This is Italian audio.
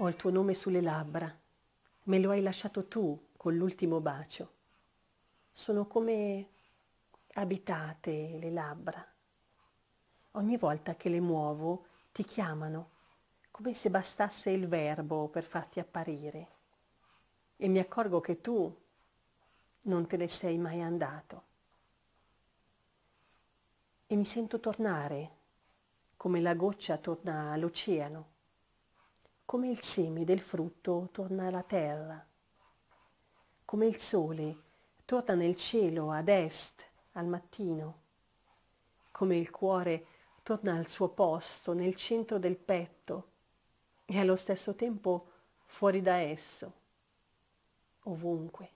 Ho il tuo nome sulle labbra. Me lo hai lasciato tu con l'ultimo bacio. Sono come abitate le labbra. Ogni volta che le muovo ti chiamano, come se bastasse il verbo per farti apparire. E mi accorgo che tu non te ne sei mai andato. E mi sento tornare, come la goccia torna all'oceano come il seme del frutto torna alla terra, come il sole torna nel cielo ad est al mattino, come il cuore torna al suo posto nel centro del petto e allo stesso tempo fuori da esso, ovunque.